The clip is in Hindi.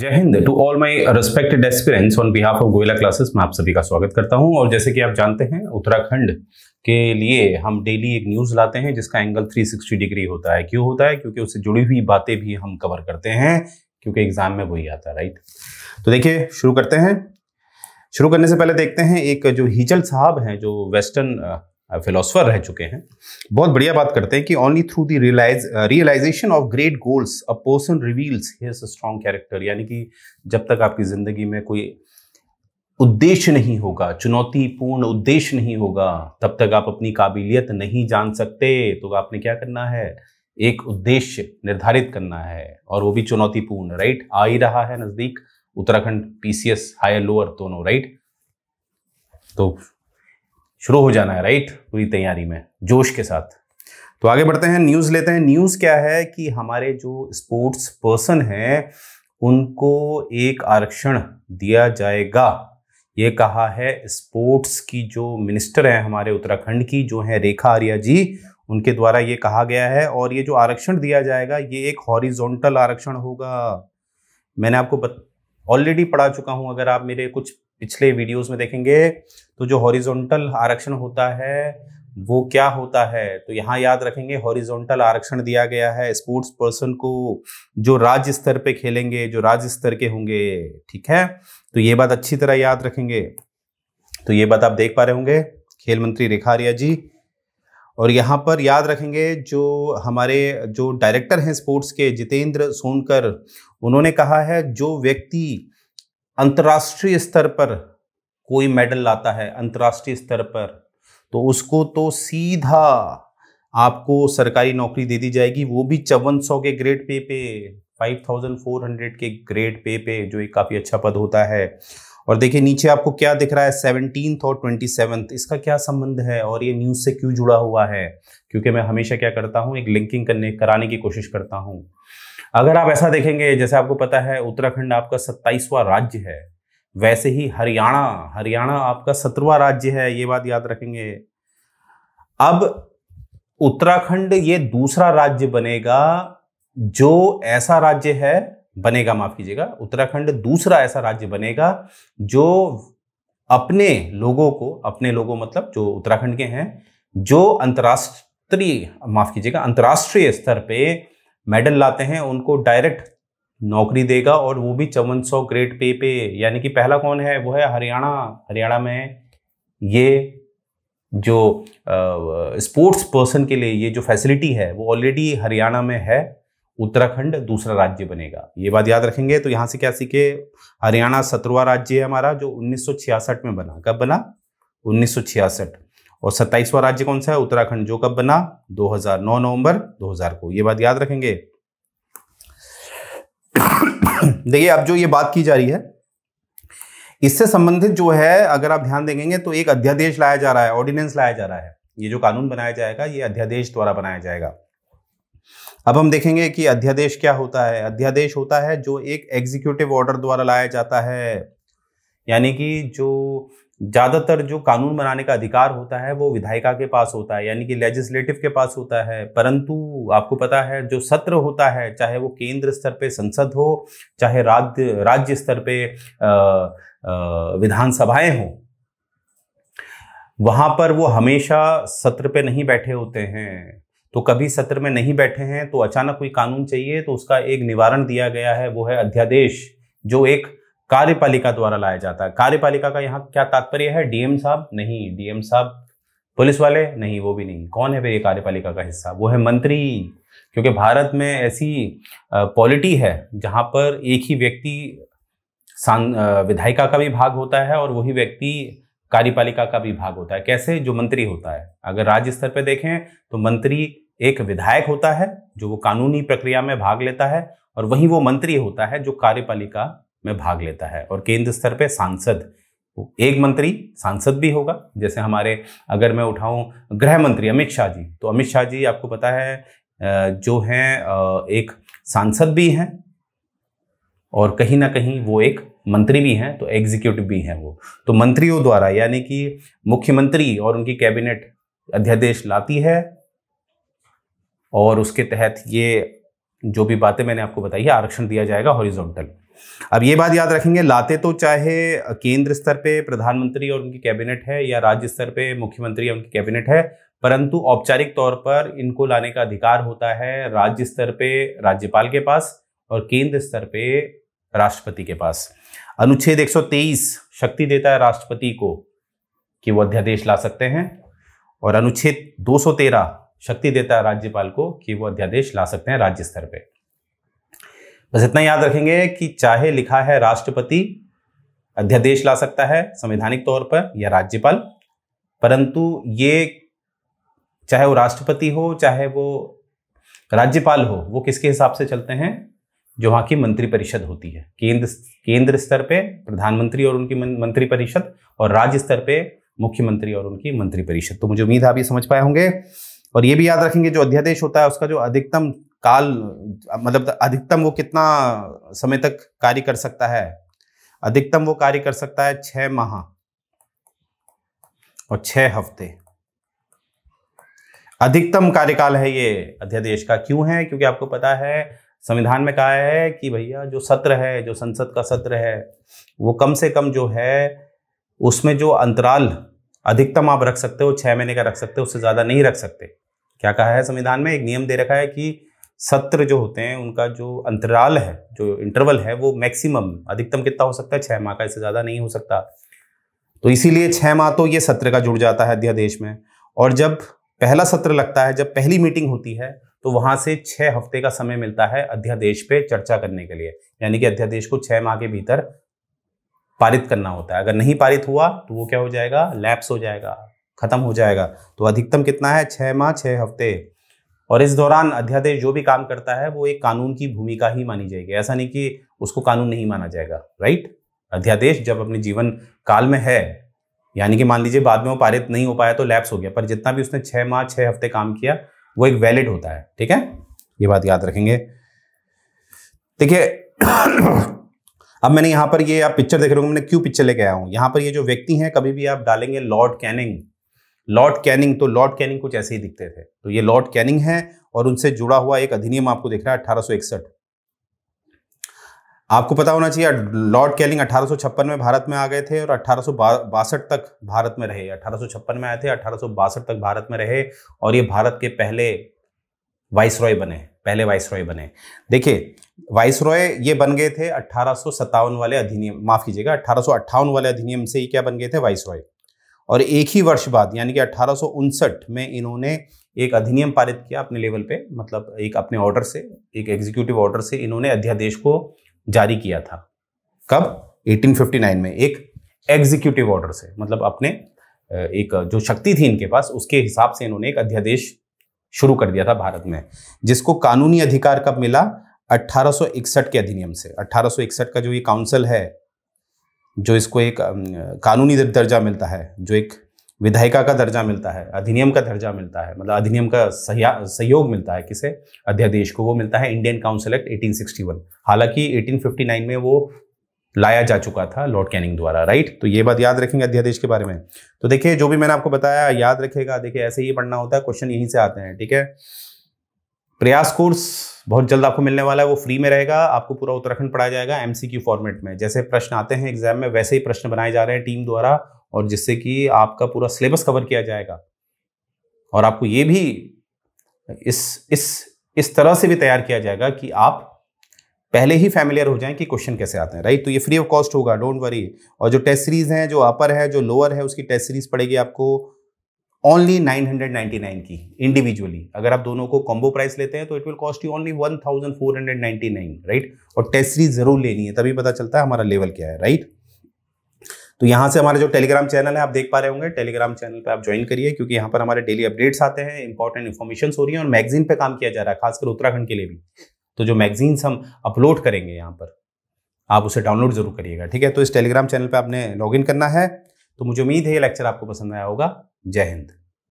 जय हिंद to all my respected experience on behalf of Goyla classes मैं आप सभी का स्वागत करता हूं और जैसे कि आप जानते हैं उत्तराखंड के लिए हम डेली एक न्यूज़ लाते हैं जिसका एंगल 360 डिग्री होता है क्यों होता है क्योंकि उससे जुड़ी हुई बातें भी हम कवर करते हैं क्योंकि एग्जाम में वही आता है राइट तो देखिए शुरू करते हैं शुरू करने से पहले देखते हैं एक जो हिचल साहब हैं जो वेस्टर्न फिलोसफर रह चुके हैं बहुत बढ़िया बात करते हैं कि only through the realize realization of great goals a person reveals his strong character यानी कि जब तक आपकी ज़िंदगी में कोई उद्देश्य नहीं होगा चुनौतीपूर्ण उद्देश्य नहीं होगा तब तक आप अपनी काबिलियत नहीं जान सकते तो आपने क्या करना है एक उद्देश्य निर्धारित करना है और वो भी चुनौतीपूर्ण राइट आ ही रहा है नज़दीक उत्तराखंड पीसीएस हायर लोअर दोनों राइट तो शुरू हो जाना है राइट पूरी तैयारी में जोश के साथ तो आगे बढ़ते हैं न्यूज़ लेते हैं न्यूज़ क्या है कि हमारे जो स्पोर्ट्स पर्सन हैं उनको एक आरक्षण दिया जाएगा ये कहा है स्पोर्ट्स की जो मिनिस्टर हैं हमारे उत्तराखंड की जो हैं रेखा आर्या जी उनके द्वारा ये कहा गया है और ये जो आरक्षण दिया जाएगा ये एक हॉरिजॉन्टल आरक्षण होगा मैंने आपको ऑलरेडी पढ़ा चुका हूँ अगर आप मेरे कुछ पिछले वीडियोस में देखेंगे तो जो हॉरिजॉन्टल आरक्षण होता है वो क्या होता है तो यहाँ याद रखेंगे हॉरिजॉन्टल आरक्षण दिया गया है स्पोर्ट्स पर्सन को जो राज्य स्तर पे खेलेंगे जो राज्य स्तर के होंगे ठीक है तो ये बात अच्छी तरह याद रखेंगे तो ये बात आप देख पा रहे होंगे खेल मंत्री रेखा आर्या जी और यहाँ पर याद रखेंगे जो हमारे जो डायरेक्टर हैं स्पोर्ट्स के जितेंद्र सोनकर उन्होंने कहा है जो व्यक्ति अंतर्राष्ट्रीय स्तर पर कोई मेडल लाता है अंतर्राष्ट्रीय स्तर पर तो उसको तो सीधा आपको सरकारी नौकरी दे दी जाएगी वो भी चौवन सौ के ग्रेड पे पे 5400 के ग्रेड पे पे जो एक काफ़ी अच्छा पद होता है और देखिए नीचे आपको क्या दिख रहा है सेवनटीन और ट्वेंटी सेवन्थ इसका क्या संबंध है और ये न्यूज़ से क्यों जुड़ा हुआ है क्योंकि मैं हमेशा क्या करता हूँ एक लिंकिंग करने कराने की कोशिश करता हूँ अगर आप ऐसा देखेंगे जैसे आपको पता है उत्तराखंड आपका सत्ताईसवां राज्य है वैसे ही हरियाणा हरियाणा आपका सत्रवा राज्य है ये बात याद रखेंगे अब उत्तराखंड ये दूसरा राज्य बनेगा जो ऐसा राज्य है बनेगा माफ कीजिएगा उत्तराखंड दूसरा ऐसा राज्य बनेगा जो अपने लोगों को अपने लोगों मतलब जो उत्तराखंड के हैं जो अंतर्राष्ट्रीय माफ कीजिएगा अंतर्राष्ट्रीय स्तर पे मेडल लाते हैं उनको डायरेक्ट नौकरी देगा और वो भी चौवन सौ ग्रेड पे पे यानी कि पहला कौन है वो है हरियाणा हरियाणा में ये जो स्पोर्ट्स पर्सन के लिए ये जो फैसिलिटी है वो ऑलरेडी हरियाणा में है उत्तराखंड दूसरा राज्य बनेगा ये बात याद रखेंगे तो यहाँ से क्या सीखे हरियाणा सत्रवा राज्य है हमारा जो 1966 में बना कब बना 1966 और सत्ताईसवां राज्य कौन सा है उत्तराखंड जो कब बना 2009 नवंबर 2000 को ये बात याद रखेंगे देखिए अब जो ये बात की जा रही है इससे संबंधित जो है अगर आप ध्यान देंगे तो एक अध्यादेश लाया जा रहा है ऑर्डिनेंस लाया जा रहा है ये जो कानून बनाया जाएगा ये अध्यादेश द्वारा बनाया जाएगा अब हम देखेंगे कि अध्यादेश क्या होता है अध्यादेश होता है जो एक एग्जीक्यूटिव ऑर्डर द्वारा लाया जाता है यानी कि जो ज़्यादातर जो कानून बनाने का अधिकार होता है वो विधायिका के पास होता है यानी कि लेजिस्लेटिव के पास होता है परंतु आपको पता है जो सत्र होता है चाहे वो केंद्र स्तर पे संसद हो चाहे राज्य राज्य स्तर पे विधानसभाएं हो वहाँ पर वो हमेशा सत्र पे नहीं बैठे होते हैं तो कभी सत्र में नहीं बैठे हैं तो अचानक कोई कानून चाहिए तो उसका एक निवारण दिया गया है वो है अध्यादेश जो एक कार्यपालिका द्वारा लाया जाता है कार्यपालिका का यहाँ क्या तात्पर्य है डीएम साहब नहीं डीएम साहब पुलिस वाले नहीं वो भी नहीं कौन है फिर ये कार्यपालिका का हिस्सा वो है मंत्री क्योंकि भारत में ऐसी पॉलिटी है जहाँ पर एक ही व्यक्ति विधायिका का भी भाग होता है और वही व्यक्ति कार्यपालिका का भी भाग होता है कैसे जो मंत्री होता है अगर राज्य स्तर पर देखें तो मंत्री एक विधायक होता है जो वो कानूनी प्रक्रिया में भाग लेता है और वहीं वो मंत्री होता है जो कार्यपालिका में भाग लेता है और केंद्र स्तर पे सांसद एक मंत्री सांसद भी होगा जैसे हमारे अगर मैं उठाऊं गृह मंत्री अमित शाह जी तो अमित शाह जी आपको पता है जो हैं एक सांसद भी हैं और कहीं ना कहीं वो एक मंत्री भी हैं तो एग्जीक्यूटिव भी हैं वो तो मंत्रियों द्वारा यानी कि मुख्यमंत्री और उनकी कैबिनेट अध्यादेश लाती है और उसके तहत ये जो भी बातें मैंने आपको बताई है आरक्षण दिया जाएगा हॉरिजॉन्टल अब ये बात याद रखेंगे लाते तो चाहे केंद्र स्तर पे प्रधानमंत्री और उनकी कैबिनेट है या राज्य स्तर पे मुख्यमंत्री या उनकी कैबिनेट है परंतु औपचारिक तौर पर इनको लाने का अधिकार होता है राज्य स्तर पे राज्यपाल के पास और केंद्र स्तर पे राष्ट्रपति के पास अनुच्छेद 123 शक्ति देता है राष्ट्रपति को कि वो अध्यादेश ला सकते हैं और अनुच्छेद 213 शक्ति देता है राज्यपाल को कि वो अध्यादेश ला सकते हैं राज्य स्तर पर बस इतना याद रखेंगे कि चाहे लिखा है राष्ट्रपति अध्यादेश ला सकता है संवैधानिक तौर पर या राज्यपाल परंतु ये चाहे वो राष्ट्रपति हो चाहे वो राज्यपाल हो वो किसके हिसाब से चलते हैं जो वहाँ की मंत्रिपरिषद होती है केंद्र केंद्र स्तर पे प्रधानमंत्री और उनकी मंत्रिपरिषद और राज्य स्तर पे मुख्यमंत्री और उनकी मंत्रिपरिषद तो मुझे उम्मीद है आप ये समझ पाए होंगे और ये भी याद रखेंगे जो अध्यादेश होता है उसका जो अधिकतम काल मतलब अधिकतम वो कितना समय तक कार्य कर सकता है अधिकतम वो कार्य कर सकता है छह माह और छह हफ्ते अधिकतम कार्यकाल है ये अध्यादेश का क्यों है क्योंकि आपको पता है संविधान में कहा है कि भैया जो सत्र है जो संसद का सत्र है वो कम से कम जो है उसमें जो अंतराल अधिकतम आप रख सकते हो छह महीने का रख सकते हो उससे ज़्यादा नहीं रख सकते क्या कहा है संविधान में एक नियम दे रखा है कि सत्र जो होते हैं उनका जो अंतराल है जो इंटरवल है वो मैक्सिमम अधिकतम कितना हो सकता है छः माह का इससे ज़्यादा नहीं हो सकता तो इसीलिए छः माह तो ये सत्र का जुड़ जाता है अध्यादेश में और जब पहला सत्र लगता है जब पहली मीटिंग होती है तो वहाँ से छः हफ्ते का समय मिलता है अध्यादेश पे चर्चा करने के लिए यानी कि अध्यादेश को छः माह के भीतर पारित करना होता है अगर नहीं पारित हुआ तो वो क्या हो जाएगा लैप्स हो जाएगा खत्म हो जाएगा तो अधिकतम कितना है छः माह छः हफ्ते और इस दौरान अध्यादेश जो भी काम करता है वो एक कानून की भूमिका ही मानी जाएगी ऐसा नहीं कि उसको कानून नहीं माना जाएगा राइट अध्यादेश जब अपने जीवन काल में है यानी कि मान लीजिए बाद में वो पारित नहीं हो पाया तो लैप्स हो गया पर जितना भी उसने छः माह छः हफ्ते काम किया वो एक वैलिड होता है ठीक है ये बात याद रखेंगे देखिए अब मैंने यहाँ पर ये आप पिक्चर देख रहे हो मैंने क्यों पिक्चर लेके आया हूँ यहाँ पर ये जो व्यक्ति हैं कभी भी आप डालेंगे लॉर्ड कैनिंग लॉर्ड कैनिंग तो लॉर्ड कैनिंग कुछ ऐसे ही दिखते थे तो ये लॉर्ड कैनिंग है और उनसे जुड़ा हुआ एक अधिनियम आपको दिख रहा है अठारह आपको पता होना चाहिए लॉर्ड कैनिंग अठारह में भारत में आ गए थे और अठारह तक भारत में रहे अठारह में आए थे अठारह तक भारत में रहे और ये भारत के पहले वाइस रॉय बने पहले वाइस रॉय बने देखिए वाइस रॉय ये बन गए थे अठारह वाले अधिनियम माफ कीजिएगा अठारह वाले अधिनियम से ही क्या बन गए थे वाइस रॉय और एक ही वर्ष बाद यानी कि अठारह में इन्होंने एक अधिनियम पारित किया अपने लेवल पे मतलब एक अपने ऑर्डर से एक एग्जीक्यूटिव ऑर्डर से इन्होंने अध्यादेश को जारी किया था कब 1859 में एक एग्जीक्यूटिव ऑर्डर से मतलब अपने एक जो शक्ति थी इनके पास उसके हिसाब से इन्होंने एक अध्यादेश शुरू कर दिया था भारत में जिसको कानूनी अधिकार कब मिला 1861 के अधिनियम से 1861 का जो ये काउंसिल है जो इसको एक कानूनी दर्जा मिलता है जो एक विधायिका का दर्जा मिलता है अधिनियम का दर्जा मिलता है मतलब अधिनियम का सहयोग मिलता है किसे अध्यादेश को वो मिलता है इंडियन काउंसिल एक्ट 1861 हालांकि 1859 में वो लाया जा चुका था लॉर्ड कैनिंग द्वारा राइट तो ये बात याद रखेंगे अध्यादेश के बारे में तो देखिए जो भी मैंने आपको बताया याद रखेगा देखिए ऐसे ही पढ़ना होता है क्वेश्चन यहीं से आते हैं ठीक है प्रयास कोर्स बहुत जल्द आपको मिलने वाला है वो फ्री में रहेगा आपको पूरा उत्तराखंड पढ़ाया जाएगा एमसीक्यू फॉर्मेट में जैसे प्रश्न आते हैं एग्जाम में वैसे ही प्रश्न बनाए जा रहे हैं टीम द्वारा और जिससे कि आपका पूरा सिलेबस कवर किया जाएगा और आपको ये भी इस इस इस तरह से भी तैयार किया जाएगा कि आप पहले ही फैमिलियर हो जाएं कि क्वेश्चन कैसे आते हैं राइट तो ये फ्री ऑफ कॉस्ट होगा डोंट वरी और जो टेस्ट सीरीज हैं जो अपर है जो लोअर है उसकी टेस्ट सीरीज पड़ेगी आपको ओनली 999 की इंडिविजुअली अगर आप दोनों को कॉम्बो प्राइस लेते हैं तो it will cost you only 1499 right और टेस्ट सीरीज जरूर लेनी है तभी पता चलता है हमारा लेवल क्या है राइट तो यहाँ से हमारा जो टेलीग्राम चैनल है आप देख पा रहे होंगे टेलीग्राम चैनल पर आप ज्वाइन करिए क्योंकि यहाँ पर हमारे डेली अपडेट्स आते हैं इंपॉर्टेंट इन्फॉर्मेशन हो रही है और मैगजीन पर काम किया जा रहा है खासकर उत्तराखंड के लिए भी तो जो मैगजीन्स हम अपलोड करेंगे यहाँ पर आप उसे डाउनलोड जरूर करिएगा ठीक है तो इस टेलीग्राम चैनल पर आपने लॉग करना है तो मुझे उम्मीद है ये लेक्चर आपको पसंद आया होगा जय हिंद